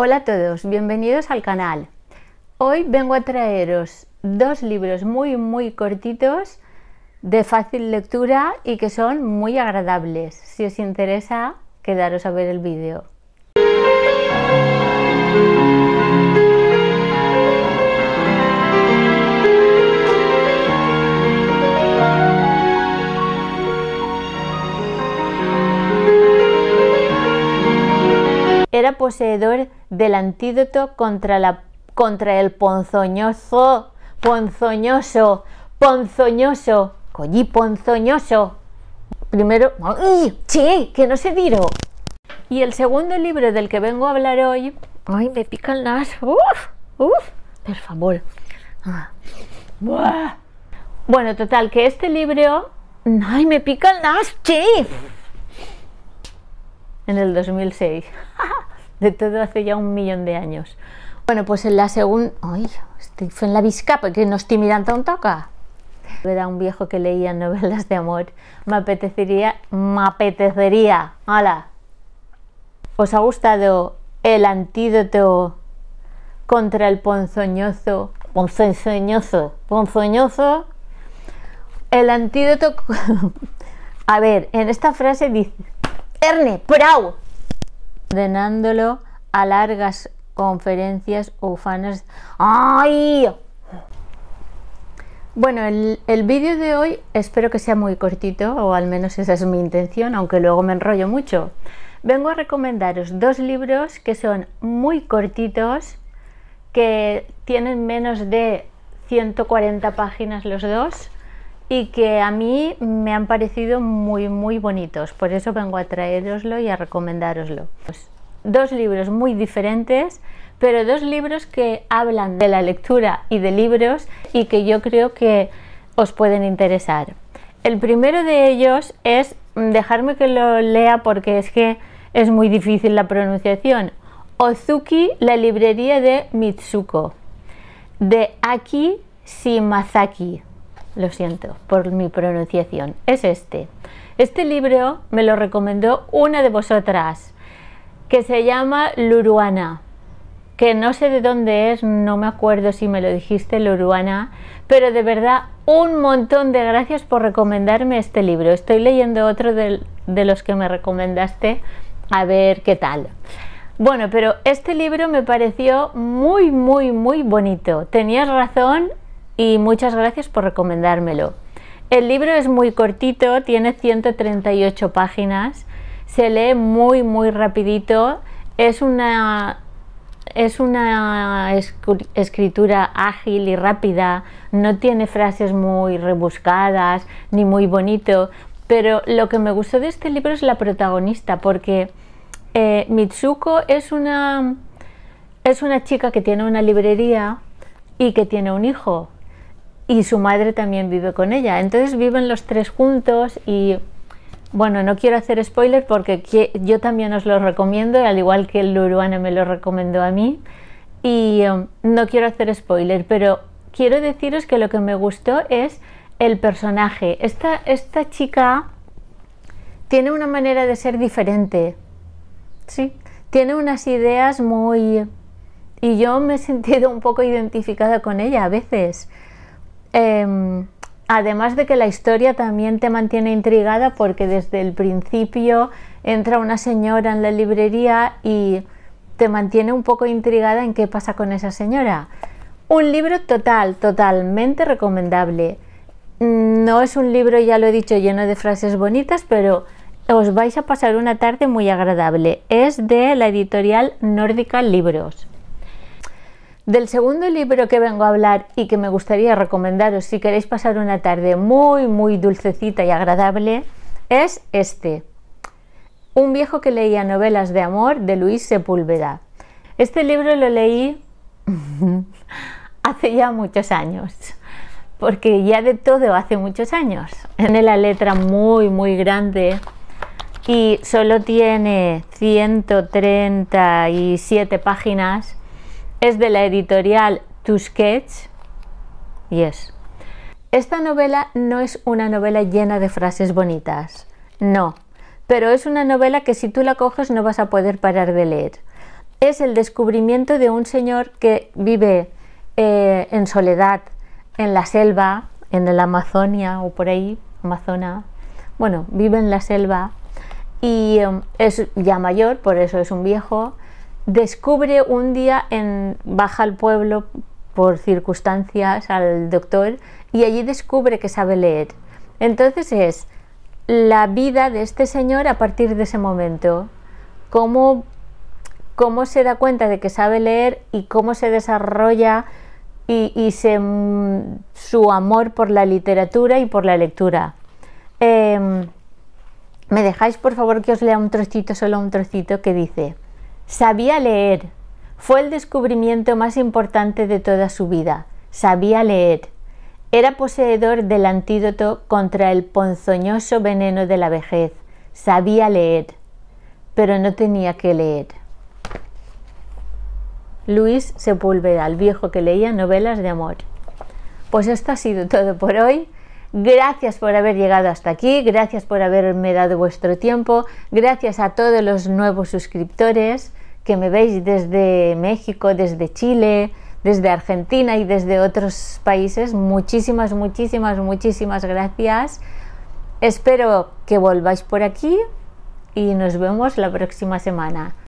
Hola a todos, bienvenidos al canal. Hoy vengo a traeros dos libros muy muy cortitos de fácil lectura y que son muy agradables. Si os interesa, quedaros a ver el vídeo. era poseedor del antídoto contra, la, contra el ponzoñoso, ponzoñoso, ponzoñoso, collí ponzoñoso. Primero, ¡ay! sí ¡Que no se tiro! Y el segundo libro del que vengo a hablar hoy, ¡ay! Me pica el nas, ¡uf! ¡uf! Por favor. Ah. Bueno, total, que este libro, ¡ay! Me pica el nas, ¡che! en el 2006. de todo hace ya un millón de años. Bueno, pues en la segunda... ¡Ay! Este fue en la visca, que no estoy mirando un toca. Era un viejo que leía novelas de amor. Me apetecería... Me apetecería. ¡Hala! ¿Os ha gustado el antídoto contra el ponzoñoso? Ponzoñoso. Ponzoñoso. El antídoto... A ver, en esta frase dice... Erne, prau denándolo a largas conferencias ufanas. ¡Ay! Bueno, el, el vídeo de hoy espero que sea muy cortito, o al menos esa es mi intención, aunque luego me enrollo mucho. Vengo a recomendaros dos libros que son muy cortitos, que tienen menos de 140 páginas los dos y que a mí me han parecido muy, muy bonitos. Por eso vengo a traeroslo y a recomendároslo. Pues, dos libros muy diferentes, pero dos libros que hablan de la lectura y de libros y que yo creo que os pueden interesar. El primero de ellos es, mm, dejarme que lo lea porque es que es muy difícil la pronunciación, Ozuki, la librería de Mitsuko, de Aki Shimazaki lo siento por mi pronunciación, es este. Este libro me lo recomendó una de vosotras, que se llama Luruana, que no sé de dónde es, no me acuerdo si me lo dijiste, Luruana, pero de verdad un montón de gracias por recomendarme este libro. Estoy leyendo otro de, de los que me recomendaste, a ver qué tal. Bueno, pero este libro me pareció muy, muy, muy bonito. Tenías razón y muchas gracias por recomendármelo. El libro es muy cortito, tiene 138 páginas, se lee muy muy rapidito, es una es una escritura ágil y rápida, no tiene frases muy rebuscadas ni muy bonito, pero lo que me gustó de este libro es la protagonista, porque eh, Mitsuko es una, es una chica que tiene una librería y que tiene un hijo, y su madre también vive con ella. Entonces viven los tres juntos y bueno, no quiero hacer spoiler porque yo también os lo recomiendo, al igual que el Luruana me lo recomendó a mí. Y em, no quiero hacer spoiler, pero quiero deciros que lo que me gustó es el personaje. Esta, esta chica tiene una manera de ser diferente. Sí, tiene unas ideas muy... Y yo me he sentido un poco identificada con ella a veces. Em, además de que la historia también te mantiene intrigada porque desde el principio entra una señora en la librería y te mantiene un poco intrigada en qué pasa con esa señora. Un libro total, totalmente recomendable. No es un libro, ya lo he dicho, lleno de frases bonitas, pero os vais a pasar una tarde muy agradable. Es de la editorial Nórdica Libros. Del segundo libro que vengo a hablar y que me gustaría recomendaros si queréis pasar una tarde muy, muy dulcecita y agradable, es este. Un viejo que leía novelas de amor de Luis Sepúlveda. Este libro lo leí hace ya muchos años, porque ya de todo hace muchos años. Tiene la letra muy, muy grande y solo tiene 137 páginas es de la editorial Tusquets. Yes. Esta novela no es una novela llena de frases bonitas. No. Pero es una novela que si tú la coges no vas a poder parar de leer. Es el descubrimiento de un señor que vive eh, en soledad, en la selva, en la Amazonia o por ahí, Amazona. Bueno, vive en la selva y eh, es ya mayor, por eso es un viejo descubre un día en baja al pueblo por circunstancias al doctor y allí descubre que sabe leer. Entonces es la vida de este señor a partir de ese momento. Cómo, cómo se da cuenta de que sabe leer y cómo se desarrolla y, mm, su amor por la literatura y por la lectura. Em, ¿Me dejáis por favor que os lea un trocito, solo un trocito que dice... Sabía leer. Fue el descubrimiento más importante de toda su vida. Sabía leer. Era poseedor del antídoto contra el ponzoñoso veneno de la vejez. Sabía leer, pero no tenía que leer. Luis Sepúlveda, el viejo que leía novelas de amor. Pues esto ha sido todo por hoy. Gracias por haber llegado hasta aquí, gracias por haberme dado vuestro tiempo, gracias a todos los nuevos suscriptores que me veis desde México, desde Chile, desde Argentina y desde otros países, muchísimas, muchísimas, muchísimas gracias. Espero que volváis por aquí y nos vemos la próxima semana.